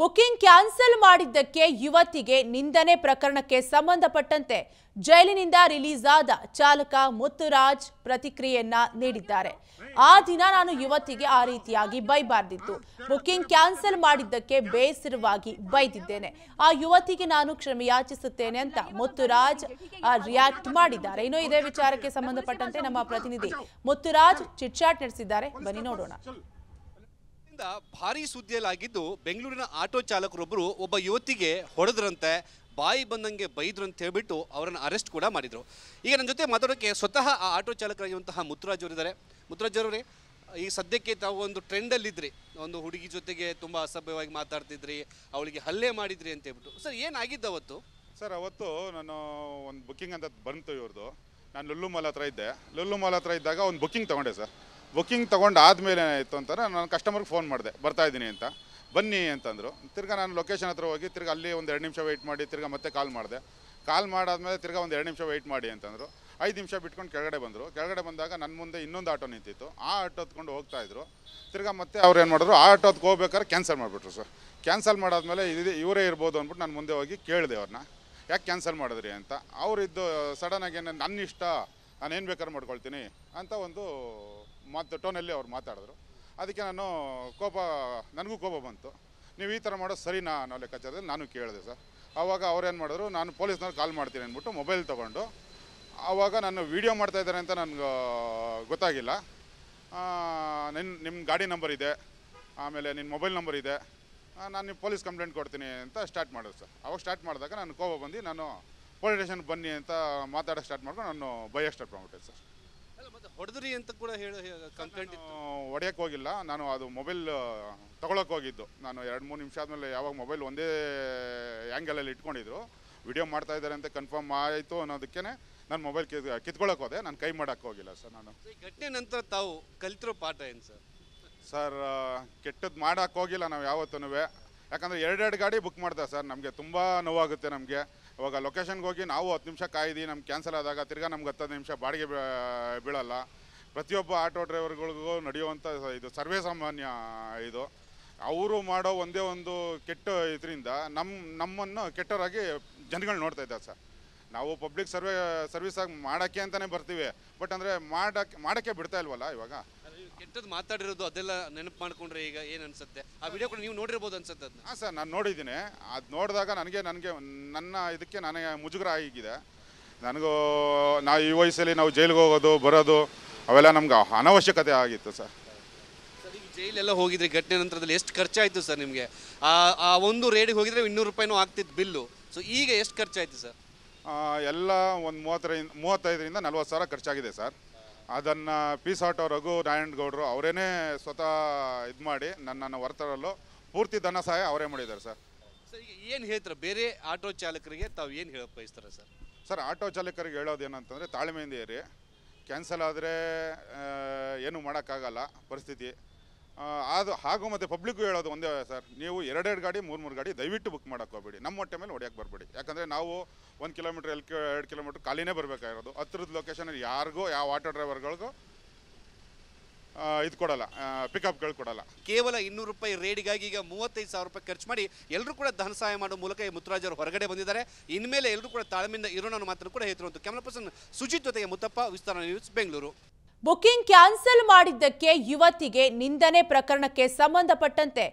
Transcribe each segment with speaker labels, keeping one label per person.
Speaker 1: booking cancel ಮಾಡಿದ್ದಕ್ಕೆ ಯುವತಿಗೆ ನಿಂದನೆ ಪ್ರಕರಣಕ್ಕೆ ಸಂಬಂಧಪಟ್ಟಂತೆ ಜೈಲಿನಿಂದ ರಿಲೀಸ್ ಆದ ಚಾಲಕ ಮುತ್ತುರಾಜ್ ಪ್ರತಿಕ್ರಿಯೆಯನ್ನ ನೀಡಿದ್ದಾರೆ ಆ ದಿನ ನಾನು ಯುವತಿಗೆ ಆ ರೀತಿಯಾಗಿ ಬೈಬಾರ್ದಿತ್ತು ಬುಕಿಂಗ್ ಕ್ಯಾನ್ಸಲ್ ಮಾಡಿದ್ದಕ್ಕೆ ಬೇಸರವಾಗಿ ಬೈದಿದ್ದೇನೆ ಆ ಯುವತಿಗೆ ನಾನು ಕ್ಷಮೆ ಯಾಚಿಸುತ್ತೇನೆ ಅಂತ ಮುತ್ತುರಾಜ್ ರಿಯಾಕ್ಟ್ ಮಾಡಿದ್ದಾರೆ ಇನ್ನು ಇದೇ ವಿಚಾರಕ್ಕೆ ಸಂಬಂಧಪಟ್ಟಂತೆ ನಮ್ಮ ಪ್ರತಿನಿಧಿ ಮುತ್ತುರಾಜ್ ಚಿಟ್ಚಾಟ್ ನಡೆಸಿದ್ದಾರೆ ಬನ್ನಿ ನೋಡೋಣ
Speaker 2: ಇದರಿಂದ ಭಾರಿ ಸುದ್ದಿಯಲ್ಲಾಗಿದ್ದು ಬೆಂಗಳೂರಿನ ಆಟೋ ಚಾಲಕರೊಬ್ಬರು ಒಬ್ಬ ಯುವತಿಗೆ ಹೊಡೆದ್ರಂತೆ ಬಾಯಿ ಬಂದಂಗೆ ಬೈದ್ರು ಅಂತ ಹೇಳ್ಬಿಟ್ಟು ಅವರನ್ನು ಅರೆಸ್ಟ್ ಕೂಡ ಮಾಡಿದರು ಈಗ ನನ್ನ ಜೊತೆ ಮಾತಾಡೋಕ್ಕೆ ಸ್ವತಃ ಆ ಆಟೋ ಚಾಲಕರಾಗಿರುವಂತಹ ಮುತ್ರಾಜ್ ಅವರಿದ್ದಾರೆ ಮುತ್ರಾಜ್ ಅವರೇ ಈ ಸದ್ಯಕ್ಕೆ ತಾವು ಒಂದು ಇದ್ರಿ ಒಂದು ಹುಡುಗಿ ಜೊತೆಗೆ ತುಂಬ ಅಸಭ್ಯವಾಗಿ ಮಾತಾಡ್ತಿದ್ರಿ ಅವಳಿಗೆ ಹಲ್ಲೆ ಮಾಡಿದ್ರಿ ಅಂತ ಹೇಳ್ಬಿಟ್ಟು ಸರ್ ಏನಾಗಿದ್ದು ಅವತ್ತು
Speaker 3: ಸರ್ ಅವತ್ತು ನಾನು ಒಂದು ಬುಕ್ಕಿಂಗ್ ಅಂತ ಬಂತು ಇವ್ರದ್ದು ನಾನು ಲುಲ್ಲು ಮಾಲ್ ಹತ್ರ ಇದ್ದೆ ಲುಲ್ಲು ಮಾಲ್ ಹತ್ರ ಇದ್ದಾಗ ಒಂದು ಬುಕ್ಕಿಂಗ್ ತೊಗೊಂಡೆ ಸರ್ ಬುಕ್ಕಿಂಗ್ ತೊಗೊಂಡು ಆದಮೇಲೆ ಏನಾಯಿತು ಅಂತ ನಾನು ಕಸ್ಟಮರ್ಗೆ ಫೋನ್ ಮಾಡಿದೆ ಬರ್ತಾ ಇದ್ದೀನಿ ಅಂತ ಬನ್ನಿ ಅಂತಂದರು ತಿರ್ಗಾ ನಾನು ಲೊಕೇಶನ್ ಹತ್ರ ಹೋಗಿ ತಿರ್ಗಿ ಅಲ್ಲಿ ಒಂದು ಎರಡು ನಿಮಿಷ ವೆಯ್ಟ್ ಮಾಡಿ ತಿರ್ಗಿ ಮತ್ತೆ ಕಾಲ್ ಮಾಡಿದೆ ಕಾಲ್ ಮಾಡಾದ್ಮೇಲೆ ತಿರ್ಗಾ ಒಂದು ಎರಡು ನಿಮಿಷ ವೆಯ್ಟ್ ಮಾಡಿ ಅಂತಂದರು ಐದು ನಿಮಿಷ ಬಿಟ್ಕೊಂಡು ಕೆಳಗಡೆ ಬಂದರು ಕೆಳಗಡೆ ಬಂದಾಗ ನನ್ನ ಮುಂದೆ ಇನ್ನೊಂದು ಆಟೋ ನಿಂತಿತ್ತು ಆ ಆಟೋ ಹತ್ಕೊಂಡು ಹೋಗ್ತಾ ಇದ್ರು ತಿರ್ಗಾ ಮತ್ತೆ ಅವ್ರು ಏನು ಮಾಡಿದ್ರು ಆ ಆಟೋದಕ್ಕೆ ಹೋಗ್ಬೇಕಾದ್ರೆ ಕ್ಯಾನ್ಸಲ್ ಮಾಡಿಬಿಟ್ರು ಸರ್ ಕ್ಯಾನ್ಸಲ್ ಮಾಡಾದ್ಮೇಲೆ ಇದು ಇವರೇ ಇರ್ಬೋದು ಅಂದ್ಬಿಟ್ಟು ನಾನು ಮುಂದೆ ಹೋಗಿ ಕೇಳಿದೆ ಅವ್ರನ್ನ ಯಾಕೆ ಕ್ಯಾನ್ಸಲ್ ಮಾಡಿದ್ರಿ ಅಂತ ಅವರಿದ್ದು ಸಡನ್ನಾಗಿ ನನ್ನ ಇಷ್ಟ ನಾನು ಏನು ಬೇಕಾದ್ರೂ ಮಾಡ್ಕೊಳ್ತೀನಿ ಅಂತ ಒಂದು ಮಾತು ಟೋನಲ್ಲಿ ಅವ್ರು ಮಾತಾಡಿದ್ರು ಅದಕ್ಕೆ ನಾನು ಕೋಪ ನನಗೂ ಕೋಪ ಬಂತು ನೀವು ಈ ಥರ ಮಾಡೋದು ಸರಿನಾ ಅನ್ನೋ ಲೆಕ್ಕಾಚಾರದಲ್ಲಿ ನಾನು ಕೇಳಿದೆ ಸರ್ ಆವಾಗ ಅವ್ರೇನು ಮಾಡಿದ್ರು ನಾನು ಪೊಲೀಸ್ನವ್ರು ಕಾಲ್ ಮಾಡ್ತೀನಿ ಅಂದ್ಬಿಟ್ಟು ಮೊಬೈಲ್ ತೊಗೊಂಡು ಆವಾಗ ನಾನು ವೀಡಿಯೋ ಮಾಡ್ತಾಯಿದ್ದಾರೆ ಅಂತ ನನಗೆ ಗೊತ್ತಾಗಿಲ್ಲ ನಿನ್ನ ನಿಮ್ಮ ಗಾಡಿ ನಂಬರ್ ಇದೆ ಆಮೇಲೆ ನಿನ್ನ ಮೊಬೈಲ್ ನಂಬರ್ ಇದೆ ನಾನು ನಿಮ್ಮ ಪೊಲೀಸ್ ಕಂಪ್ಲೇಂಟ್ ಕೊಡ್ತೀನಿ ಅಂತ ಸ್ಟಾರ್ಟ್ ಮಾಡಿದ್ರು ಸರ್ ಅವಾಗ ಸ್ಟಾರ್ಟ್ ಮಾಡಿದಾಗ ನಾನು ಕೋಪ ಬಂದು ನಾನು ಪೊಲೀಸ್ ಸ್ಟೇಷನ್ ಬನ್ನಿ ಅಂತ ಮಾತಾಡೋಕ್ಕೆ ಸ್ಟಾರ್ಟ್ ಮಾಡ್ಕೊಂಡು ನಾನು ಬೈಯೋ ಸ್ಟಾರ್ಟ್ ಮಾಡಿಬಿಟ್ಟೆ ಸರ್
Speaker 2: ಹೊಡೆದ್ರಿ ಅಂತ ಕೂಡ ಹೇಳಿ
Speaker 3: ಕಂಪ್ಲೇಂಟ್ ಹೊಡೆಯಕ್ಕೆ ಹೋಗಿಲ್ಲ ನಾನು ಅದು ಮೊಬೈಲ್ ತಗೊಳಕ್ ಹೋಗಿದ್ದು ನಾನು ಎರಡು ಮೂರು ನಿಮಿಷ ಆದಮೇಲೆ ಯಾವಾಗ ಮೊಬೈಲ್ ಒಂದೇ ಅಲ್ಲಿ ಇಟ್ಕೊಂಡಿದ್ರು ವಿಡಿಯೋ ಮಾಡ್ತಾ ಇದ್ದಾರೆ ಅಂತ ಕನ್ಫರ್ಮ್ ಆಯಿತು ಅನ್ನೋದಕ್ಕೆ ನಾನು ಮೊಬೈಲ್ ಕಿತ್ ಕಿತ್ಕೊಳ್ಳೋಕೆ ಹೋದೆ ನಾನು ಕೈ ಮಾಡಕ್ ಹೋಗಿಲ್ಲ ಸರ್ ನಾನು
Speaker 2: ಘಟನೆ ನಂತರ ತಾವು ಕಲಿತಿರೋ ಪಾಠ ಏನು ಸರ್
Speaker 3: ಸರ್ ಕೆಟ್ಟದ್ದು ಮಾಡಕ್ಕೆ ಹೋಗಿಲ್ಲ ನಾವು ಯಾವತ್ತೂ ಯಾಕಂದರೆ ಎರಡೆರಡು ಗಾಡಿ ಬುಕ್ ಮಾಡ್ತಾರೆ ಸರ್ ನಮಗೆ ತುಂಬ ನೋವಾಗುತ್ತೆ ನಮಗೆ ಇವಾಗ ಲೊಕೇಶನ್ಗೆ ಹೋಗಿ ನಾವು ಹತ್ತು ನಿಮಿಷ ಕಾಯ್ದು ನಮ್ಗೆ ಕ್ಯಾನ್ಸಲ್ ಆದಾಗ ತಿರ್ಗಾ ನಮ್ಗೆ ಹತ್ತು ನಿಮಿಷ ಬಾಡಿಗೆ ಬೀಳಲ್ಲ ಪ್ರತಿಯೊಬ್ಬ ಆಟೋ ಡ್ರೈವರ್ಗಳಿಗೂ ನಡೆಯುವಂಥ ಇದು ಸರ್ವೇ ಸಾಮಾನ್ಯ ಇದು ಅವರು ಮಾಡೋ ಒಂದೇ ಒಂದು ಕೆಟ್ಟ ಇದರಿಂದ ನಮ್ಮ ನಮ್ಮನ್ನು ಕೆಟ್ಟವರಾಗಿ ಜನಗಳು ನೋಡ್ತಾ ಇದ್ದಾರೆ ಸರ್ ನಾವು ಪಬ್ಲಿಕ್ ಸರ್ವೇ ಸರ್ವಿಸ್ ಆಗಿ ಮಾಡೋಕ್ಕೆ ಅಂತಲೇ ಬರ್ತೀವಿ ಬಟ್ ಅಂದರೆ ಮಾಡೋಕ್ಕೆ ಮಾಡೋಕ್ಕೆ ಬಿಡ್ತಾ ಇಲ್ವಲ್ಲ ಇವಾಗ
Speaker 2: ಕೆಟ್ಟದ್ದು ಮಾತಾಡಿರೋದು ಅದೆಲ್ಲ ನೆನಪು ಮಾಡ್ಕೊಂಡ್ರೆ ಈಗ ಏನು ಅನ್ಸುತ್ತೆ ಆ ವಿಡಿಯೋ ಕೂಡ ನೀವು ನೋಡಿರ್ಬೋದು ಅನ್ಸುತ್ತೆ ಅದನ್ನ
Speaker 3: ಸರ್ ನಾನು ನೋಡಿದ್ದೀನಿ ಅದು ನೋಡಿದಾಗ ನನಗೆ ನನಗೆ ನನ್ನ ಇದಕ್ಕೆ ನನಗೆ ಮುಜುಗರ ಆಗಿದೆ ನನಗೂ ನಾವು ಈ ವಯಸ್ಸಲ್ಲಿ ನಾವು ಜೈಲಿಗೆ ಹೋಗೋದು ಬರೋದು ಅವೆಲ್ಲ ನಮ್ಗೆ ಅನವಶ್ಯಕತೆ ಆಗಿತ್ತು ಸರ್
Speaker 2: ಈಗ ಜೈಲೆಲ್ಲ ಹೋಗಿದ್ರೆ ಘಟನೆ ನಂತರದಲ್ಲಿ ಎಷ್ಟು ಖರ್ಚಾಯಿತು ಸರ್ ನಿಮಗೆ ಆ ಆ ಒಂದು ರೇಡಿಗೆ ಹೋಗಿದ್ರೆ ಇನ್ನೂರು ರೂಪಾಯಿನೂ ಆಗ್ತಿತ್ತು ಬಿಲ್ಲು ಸೊ ಈಗ ಎಷ್ಟು ಖರ್ಚಾಯಿತು ಸರ್ ಎಲ್ಲ
Speaker 3: ಒಂದು ಮೂವತ್ತರಿಂದ ಮೂವತ್ತೈದರಿಂದ ನಲ್ವತ್ತು ಸಾವಿರ ಖರ್ಚಾಗಿದೆ ಸರ್ ಅದನ್ನು ಪೀಸ್ ಆಟೋ ರಘು ನಾರಾಯಣಗೌಡರು ಅವರೇನೇ ಸ್ವತಃ ಇದು ಮಾಡಿ ನನ್ನನ್ನು ಹೊರತರಲು ಪೂರ್ತಿ ಧನ ಸಹಾಯ ಅವರೇ ಮಾಡಿದ್ದಾರೆ ಸರ್
Speaker 2: ಸರ್ ಈಗ ಏನು ಹೇಳ್ತಾರೆ ಬೇರೆ ಆಟೋ ಚಾಲಕರಿಗೆ ತಾವು ಏನು ಹೇಳಕ್ ಬಯಸ್ತಾರೆ ಸರ್
Speaker 3: ಸರ್ ಆಟೋ ಚಾಲಕರಿಗೆ ಹೇಳೋದು ಏನಂತಂದರೆ ತಾಳ್ಮೆಯಿಂದ ಏರಿ ಕ್ಯಾನ್ಸಲ್ ಆದರೆ ಏನೂ ಮಾಡೋಕ್ಕಾಗಲ್ಲ ಪರಿಸ್ಥಿತಿ ಅದು ಹಾಗೂ ಮತ್ತು ಪಬ್ಲಿಕ್ಗೂ ಹೇಳೋದು ಒಂದೇ ಸರ್ ನೀವು ಎರಡೆರಡು ಗಾಡಿ ಮೂರು ಮೂರು ಗಾಡಿ ದಯವಿಟ್ಟು ಬುಕ್ ಮಾಡೋಕ್ಕೋಗ್ಬೇಡಿ ನಮ್ಮ ಹೊಟ್ಟೆ ಮೇಲೆ ಹೊಡಿಯಕ್ಕೆ ಬರಬೇಡಿ ಯಾಕಂದರೆ ನಾವು ಒಂದು ಕಿಲೋಮೀಟ್ರ್ ಎಲ್ ಎರಡು ಕಿಲೋಮೀಟ್ರ್ ಖಾಲಿನೇ ಬರಬೇಕಾಗಿರೋದು ಹತ್ತಿರದ ಲೊಕೇಶನಲ್ಲಿ ಯಾರಿಗೂ ಯಾವ ಆಟೋ ಡ್ರೈವರ್ಗಳಿಗೂ
Speaker 2: ಇದು ಕೊಡಲ್ಲ ಪಿಕಪ್ಗಳು ಕೊಡಲ್ಲ ಕೇವಲ ಇನ್ನೂರು ರೂಪಾಯಿ ರೇಡಿಗಾಗಿ ಈಗ ಮೂವತ್ತೈದು ಸಾವಿರ ರೂಪಾಯಿ ಖರ್ಚು ಮಾಡಿ ಎಲ್ಲರೂ ಕೂಡ ಧನ ಸಹಾಯ ಮಾಡೋ ಮೂಲಕ ಈ ಮುತ್ತರಾಜರು ಹೊರಗಡೆ ಬಂದಿದ್ದಾರೆ ಇನ್ಮೇಲೆ ಎಲ್ಲರೂ ಕೂಡ ತಾಳ್ಮೆಯಿಂದ ಇರೋಣ ಮಾತ್ರ ಕೂಡ ಹೇಳ್ತಿರುವಂಥ ಕ್ಯಾಮ್ರಾ ಪರ್ಸನ್ ಸುಜಿತ್ ಜೊತೆಗೆ Muthappa Vistara news Bengaluru
Speaker 1: booking cancel ಮಾಡಿದ್ದಕ್ಕೆ ಯುವತಿಗೆ ನಿಂದನೆ ಪ್ರಕರಣಕ್ಕೆ ಸಂಬಂಧಪಟ್ಟಂತೆ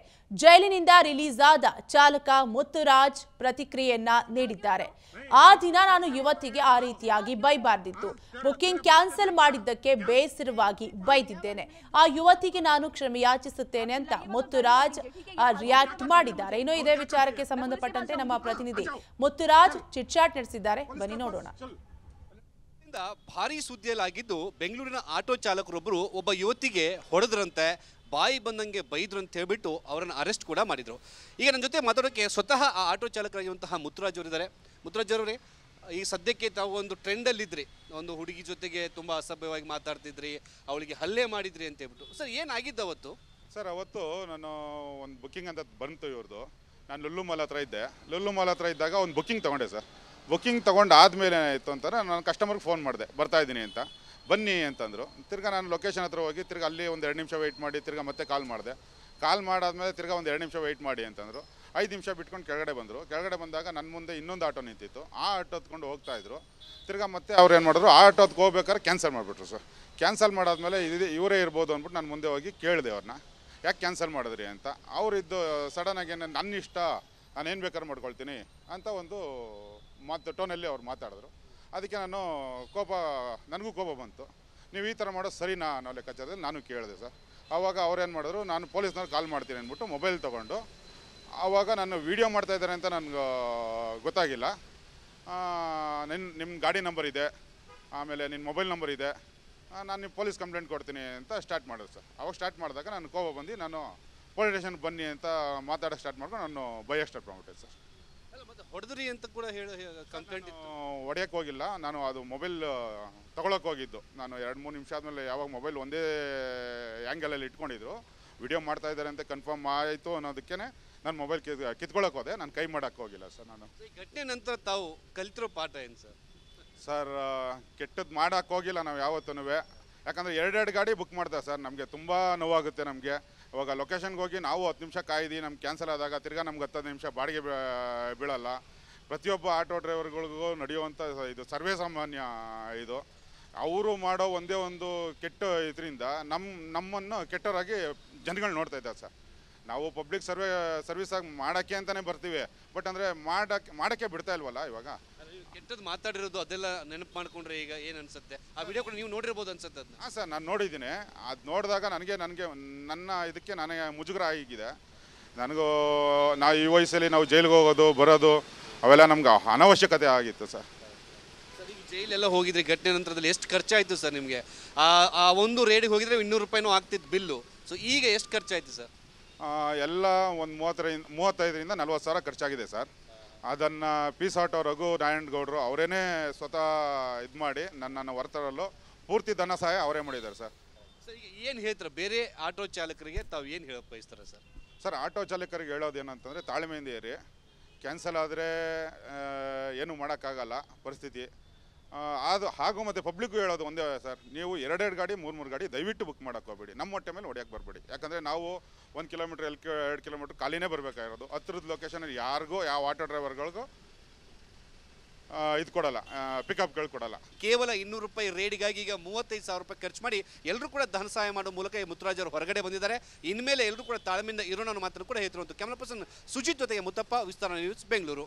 Speaker 1: ಜೈಲಿನಿಂದ ರಿಲೀಸ್ ಆದ ಚಾಲಕ ಮುತ್ತುರಾಜ್ ಪ್ರತಿಕ್ರಿಯೆಯನ್ನ ನೀಡಿದ್ದಾರೆ ಆ ದಿನ ನಾನು ಯುವತಿಗೆ ಆ ರೀತಿಯಾಗಿ ಬೈಬಾರ್ದಿತ್ತು ಬುಕಿಂಗ್ ಕ್ಯಾನ್ಸಲ್ ಮಾಡಿದ್ದಕ್ಕೆ ಬೇಸರವಾಗಿ ಬೈದಿದ್ದೇನೆ ಆ ಯುವತಿಗೆ ನಾನು ಕ್ಷಮೆ ಯಾಚಿಸುತ್ತೇನೆ ಅಂತ ಮುತ್ತುರಾಜ್ ರಿಯಾಕ್ಟ್ ಮಾಡಿದ್ದಾರೆ ಇನ್ನು ಇದೇ ವಿಚಾರಕ್ಕೆ ಸಂಬಂಧಪಟ್ಟಂತೆ ನಮ್ಮ ಪ್ರತಿನಿಧಿ ಮುತ್ತುರಾಜ್ ಚಿಟ್ಚಾಟ್ ನಡೆಸಿದ್ದಾರೆ ಬನ್ನಿ ನೋಡೋಣ
Speaker 2: ಭಾರಿ ಭಾರಿ ಸುದ್ದಿಯಲ್ಲಾಗಿದ್ದು ಬೆಂಗಳೂರಿನ ಆಟೋ ಚಾಲಕರೊಬ್ಬರು ಒಬ್ಬ ಯುವತಿಗೆ ಹೊಡೆದ್ರಂತೆ ಬಾಯಿ ಬಂದಂಗೆ ಬೈದ್ರು ಅಂತ ಹೇಳ್ಬಿಟ್ಟು ಅವರನ್ನು ಅರೆಸ್ಟ್ ಕೂಡ ಮಾಡಿದರು ಈಗ ನನ್ನ ಜೊತೆ ಮಾತಾಡೋಕ್ಕೆ ಸ್ವತಃ ಆ ಆಟೋ ಚಾಲಕರಾಗಿರುವಂತಹ ಮುತ್ತುರಾಜ್ ಅವರಿದ್ದಾರೆ ಮುತ್ತುರಾಜ್ ಅವರೇ ಈ ಸದ್ಯಕ್ಕೆ ತಾವು ಒಂದು ಟ್ರೆಂಡಲ್ಲಿದ್ದಿರಿ ಒಂದು ಹುಡುಗಿ ಜೊತೆಗೆ ತುಂಬ ಅಸಭ್ಯವಾಗಿ ಮಾತಾಡ್ತಿದ್ರಿ ಅವಳಿಗೆ ಹಲ್ಲೆ ಮಾಡಿದ್ರಿ ಅಂತ ಹೇಳ್ಬಿಟ್ಟು ಸರ್ ಏನಾಗಿದ್ದು ಅವತ್ತು ಸರ್ ಅವತ್ತು
Speaker 3: ನಾನು ಒಂದು ಬುಕ್ಕಿಂಗ್ ಅಂತ ಬಂತು ಇವ್ರದ್ದು ನಾನು ಲುಲ್ಲು ಮಾಲ್ ಹತ್ರ ಇದ್ದೆ ಲುಲ್ಲು ಮಾಲ್ ಹತ್ರ ಇದ್ದಾಗ ಒಂದು ಬುಕ್ಕಿಂಗ್ ತೊಗೊಂಡೆ ಸರ್ ಬುಕ್ಕಿಂಗ್ ತೊಗೊಂಡು ಆದಮೇಲೆ ಏನಾಯಿತು ಅಂತಾರೆ ನಾನು ಕಸ್ಟಮರ್ಗೆ ಫೋನ್ ಮಾಡಿದೆ ಬರ್ತಾಯಿದ್ದೀನಿ ಅಂತ ಬನ್ನಿ ಅಂತಂದರು ತಿರ್ಗಾ ನಾನು ಲೊಕೇಶನ್ ಹತ್ರ ಹೋಗಿ ತಿರ್ಗಿ ಅಲ್ಲಿ ಒಂದು ಎರಡು ನಿಮಿಷ ವೆಯ್ಟ್ ಮಾಡಿ ತಿರ್ಗಿ ಮತ್ತೆ ಕಾಲ್ ಮಾಡಿದೆ ಕಾಲ್ ಮಾಡಾದ್ಮೇಲೆ ತಿರ್ಗ ಒಂದು ಎರಡು ನಿಮಿಷ ವೆಯ್ಟ್ ಮಾಡಿ ಅಂತಂದರು ಐದು ನಿಮಿಷ ಬಿಟ್ಕೊಂಡು ಕೆಳಗಡೆ ಬಂದರು ಕೆಳಗಡೆ ಬಂದಾಗ ನನ್ನ ಮುಂದೆ ಇನ್ನೊಂದು ಆಟೋ ನಿಂತಿತ್ತು ಆ ಆಟೋ ಹತ್ಕೊಂಡು ಹೋಗ್ತಾಯಿದ್ರು ಇದ್ರು ಮತ್ತೆ ಅವ್ರು ಏನು ಮಾಡಿದ್ರು ಆ ಆಟೋ ಹೋಗ್ಬೇಕಾದ್ರೆ ಕ್ಯಾನ್ಸಲ್ ಮಾಡಿಬಿಟ್ರು ಸರ್ ಕ್ಯಾನ್ಸಲ್ ಮಾಡಾದ್ಮೇಲೆ ಇದು ಇವರೇ ಇರ್ಬೋದು ಅಂದ್ಬಿಟ್ಟು ನಾನು ಮುಂದೆ ಹೋಗಿ ಕೇಳಿದೆ ಅವ್ರನ್ನ ಯಾಕೆ ಕ್ಯಾನ್ಸಲ್ ಮಾಡಿದ್ರಿ ಅಂತ ಅವರಿದ್ದು ಸಡನ್ನಾಗಿ ನನ್ನ ಇಷ್ಟ ನಾನು ಏನು ಬೇಕಾದ್ರೂ ಮಾಡ್ಕೊಳ್ತೀನಿ ಅಂತ ಒಂದು ಮಾತು ಟೋನಲ್ಲಿ ಅವ್ರು ಮಾತಾಡಿದ್ರು ಅದಕ್ಕೆ ನಾನು ಕೋಪ ನನಗೂ ಕೋಪ ಬಂತು ನೀವು ಈ ಥರ ಮಾಡೋದು ಸರಿನಾ ಅನ್ನೋ ಲೆಕ್ಕಾಚಾರದಲ್ಲಿ ನಾನು ಕೇಳಿದೆ ಸರ್ ಆವಾಗ ಅವ್ರೇನು ಮಾಡಿದ್ರು ನಾನು ಪೊಲೀಸ್ನವ್ರು ಕಾಲ್ ಮಾಡ್ತೀನಿ ಅಂದ್ಬಿಟ್ಟು ಮೊಬೈಲ್ ತೊಗೊಂಡು ಆವಾಗ ನಾನು ವೀಡಿಯೋ ಮಾಡ್ತಾಯಿದ್ದಾರೆ ಅಂತ ನನಗೆ ಗೊತ್ತಾಗಿಲ್ಲ ನಿನ್ನ ನಿಮ್ಮ ಗಾಡಿ ನಂಬರ್ ಇದೆ ಆಮೇಲೆ ನಿನ್ನ ಮೊಬೈಲ್ ನಂಬರ್ ಇದೆ ನಾನು ನಿಮ್ಮ ಪೊಲೀಸ್ ಕಂಪ್ಲೇಂಟ್ ಕೊಡ್ತೀನಿ ಅಂತ ಸ್ಟಾರ್ಟ್ ಮಾಡಿದ್ರು ಸರ್ ಅವಾಗ ಸ್ಟಾರ್ಟ್ ಮಾಡಿದಾಗ ನಾನು ಕೋಪ ಬಂದು ನಾನು ಪೊಲೀಸ್ ಸ್ಟೇಷನ್ಗೆ ಬನ್ನಿ ಅಂತ ಮಾತಾಡೋ ಸ್ಟಾರ್ಟ್ ಮಾಡ್ಕೊಂಡು ನಾನು ಭಯ ಸ್ಟಾರ್ಟ್ ಮಾಡಿಬಿಟ್ಟೆ ಸರ್ ಮತ್ತೆ ಹೊಡೆದ್ರಿ ಅಂತ ಕೂಡ ಹೇಳ ಹೊಡೆಯಕ್ಕೆ ಹೋಗಿಲ್ಲ ನಾನು ಅದು ಮೊಬೈಲ್ ತಗೊಳಕ್ಕೆ ಹೋಗಿದ್ದು ನಾನು ಎರಡು ಮೂರು ನಿಮಿಷ ಆದಮೇಲೆ ಯಾವಾಗ ಮೊಬೈಲ್ ಒಂದೇ ಆ್ಯಂಗಲಲ್ಲಿ ಇಟ್ಕೊಂಡಿದ್ರು ವಿಡಿಯೋ ಮಾಡ್ತಾ ಇದ್ದಾರೆ ಅಂತ ಕನ್ಫರ್ಮ್ ಆಯಿತು ಅನ್ನೋದಕ್ಕೆ ನಾನು ಮೊಬೈಲ್ ಕಿತ್ ಕಿತ್ಕೊಳ್ಳೋಕೆ ಹೋದೆ ನಾನು ಕೈ ಮಾಡಕ್ಕೆ ಹೋಗಿಲ್ಲ ಸರ್ ನಾನು
Speaker 2: ಘಟನೆ ನಂತರ ತಾವು ಕಲಿತಿರೋ ಪಾಠ ಏನು ಸರ್
Speaker 3: ಸರ್ ಕೆಟ್ಟದ್ದು ಮಾಡಕ್ಕೆ ಹೋಗಿಲ್ಲ ನಾವು ಯಾವತ್ತೂ ಯಾಕಂದರೆ ಎರಡೆರಡು ಗಾಡಿ ಬುಕ್ ಮಾಡ್ತಾ ಸರ್ ನಮಗೆ ತುಂಬ ನೋವಾಗುತ್ತೆ ನಮಗೆ ಇವಾಗ ಲೊಕೇಶನ್ಗೆ ಹೋಗಿ ನಾವು ಹತ್ತು ನಿಮಿಷ ಕಾಯ್ದು ನಮ್ಗೆ ಕ್ಯಾನ್ಸಲ್ ಆದಾಗ ತಿರ್ಗಾ ನಮ್ಗೆ ಹತ್ತು ನಿಮಿಷ ಬಾಡಿಗೆ ಬೀಳಲ್ಲ ಪ್ರತಿಯೊಬ್ಬ ಆಟೋ ಡ್ರೈವರ್ಗಳಿಗೂ ನಡೆಯುವಂಥ ಇದು ಸರ್ವೇ ಸಾಮಾನ್ಯ ಇದು ಅವರು ಮಾಡೋ ಒಂದೇ ಒಂದು ಕೆಟ್ಟ ಇದರಿಂದ ನಮ್ಮ ನಮ್ಮನ್ನು ಕೆಟ್ಟರಾಗಿ ಜನಗಳು ನೋಡ್ತಾ ಇದ್ದಾರೆ ಸರ್ ನಾವು ಪಬ್ಲಿಕ್ ಸರ್ವೇ ಸರ್ವಿಸ್ ಆಗಿ ಮಾಡೋಕ್ಕೆ ಅಂತಲೇ ಬರ್ತೀವಿ ಬಟ್ ಅಂದರೆ ಮಾಡೋಕ್ಕೆ ಮಾಡೋಕ್ಕೆ ಬಿಡ್ತಾ ಇಲ್ವಲ್ಲ ಇವಾಗ
Speaker 2: ಕೆಟ್ಟದ್ದು ಮಾತಾಡಿರೋದು ಅದೆಲ್ಲ ನೆನಪು ಮಾಡ್ಕೊಂಡ್ರೆ ಈಗ ಏನು ಅನ್ಸುತ್ತೆ ಆ ವಿಡಿಯೋ ಕೂಡ ನೀವು ನೋಡಿರ್ಬೋದು ಅನ್ಸುತ್ತೆ ಅದನ್ನ ಹಾಂ ಸರ್ ನಾನು ನೋಡಿದ್ದೀನಿ ಅದು
Speaker 3: ನೋಡಿದಾಗ ನನಗೆ ನನಗೆ ನನ್ನ ಇದಕ್ಕೆ ನನಗೆ ಮುಜುಗರ ಆಗಿದೆ ನನಗೂ ನಾವು ಈ ವಯಸ್ಸಲ್ಲಿ ನಾವು ಜೈಲಿಗೆ ಹೋಗೋದು ಬರೋದು ಅವೆಲ್ಲ ನಮ್ಗೆ ಅನವಶ್ಯಕತೆ ಆಗಿತ್ತು ಸರ್
Speaker 2: ಜೈಲೆಲ್ಲ ಹೋಗಿದ್ರಿ ಘಟನೆ ನಂತರದಲ್ಲಿ ಎಷ್ಟು ಖರ್ಚಾಯಿತು ಸರ್ ನಿಮಗೆ ಆ ಆ ಒಂದು ರೇಡಿಗೆ ಹೋಗಿದ್ರೆ ಇನ್ನೂರು ರೂಪಾಯಿನೂ ಆಗ್ತಿತ್ತು ಬಿಲ್ಲು ಸೊ ಈಗ ಎಷ್ಟು ಖರ್ಚಾಯಿತು ಸರ್
Speaker 3: ಎಲ್ಲ ಒಂದು ಮೂವತ್ತರಿಂದ ಮೂವತ್ತೈದರಿಂದ ನಲ್ವತ್ತು ಸಾವಿರ ಖರ್ಚಾಗಿದೆ ಸರ್ ಅದನ್ನು ಪೀಸ್ ಆಟೋ ರಘು ಗೌಡರು ಅವರೇನೇ ಸ್ವತಃ ಇದು ಮಾಡಿ ನನ್ನನ್ನು ವರ್ತರಲ್ಲೂ ಪೂರ್ತಿ ಧನ ಸಹಾಯ ಅವರೇ ಮಾಡಿದ್ದಾರೆ ಸರ್
Speaker 2: ಸರ್ ಈಗ ಏನು ಹೇಳ್ತಾರೆ ಬೇರೆ ಆಟೋ ಚಾಲಕರಿಗೆ ತಾವು ಏನು ಹೇಳಕ್ಕೆ ಬಯಸ್ತಾರೆ ಸರ್
Speaker 3: ಸರ್ ಆಟೋ ಚಾಲಕರಿಗೆ ಹೇಳೋದು ಏನಂತಂದರೆ ತಾಳ್ಮೆಯಿಂದ ಏರಿ ಕ್ಯಾನ್ಸಲ್ ಆದರೆ ಏನೂ ಮಾಡೋಕ್ಕಾಗಲ್ಲ ಪರಿಸ್ಥಿತಿ ಅದು ಹಾಗೂ ಮತ್ತೆ ಪಬ್ಲಿಕ್ಗೂ ಹೇಳೋದು ಒಂದೇ ಸರ್ ನೀವು ಎರಡೆರಡು ಗಾಡಿ ಮೂರು ಮೂರು ಗಾಡಿ ದಯವಿಟ್ಟು ಬುಕ್ ಮಾಡೋಕ್ಕೆ ಹೋಗ್ಬೇಡಿ ನಮ್ಮ ಹೊಟ್ಟೆ ಮೇಲೆ ಹೊಡಿಯೋಕ್ಕೆ ಬರಬೇಡಿ ಯಾಕಂದರೆ ನಾವು ಒಂದು ಕಿಲೋಮೀಟ್ರ್ ಎಲ್ ಎರಡು ಕಿಲೋಮೀಟ್ರ್ ಖಾಲಿನೇ ಬರಬೇಕಾಗಿರೋದು ಹತ್ರದ ಲೊಕೇಶನಲ್ಲಿ ಯಾರಿಗೋ ಯಾವ ಆಟೋ ಡ್ರೈವರ್ಗಳಿಗೂ ಇದು ಕೊಡಲ್ಲ ಪಿಕಪ್ಗಳು ಕೊಡಲ್ಲ
Speaker 2: ಕೇವಲ ಇನ್ನೂರು ರೂಪಾಯಿ ರೇಡಿಗಾಗಿ ಈಗ ಮೂವತ್ತೈದು ಸಾವಿರ ರೂಪಾಯಿ ಖರ್ಚು ಮಾಡಿ ಎಲ್ಲರೂ ಕೂಡ ಧನ ಸಹಾಯ ಮಾಡೋ ಮೂಲಕ ಈ ಮುತ್ತರಾಜ್ ಹೊರಗಡೆ ಬಂದಿದ್ದಾರೆ ಇನ್ಮೇಲೆ ಎಲ್ಲರೂ ಕೂಡ ತಾಳ್ಮೆಯಿಂದ ಇರೋಣ ಮಾತ್ರ ಕೂಡ ಹೇಳ್ತಿರುವಂಥ ಕ್ಯಾಮ್ರಾ ಪರ್ಸನ್ ಸುಜಿತ್ ಜೊತೆಗೆ ಮುತ್ತಪ್ಪ ವಿಸ್ತಾರ ನ್ಯೂಸ್ ಬೆಂಗಳೂರು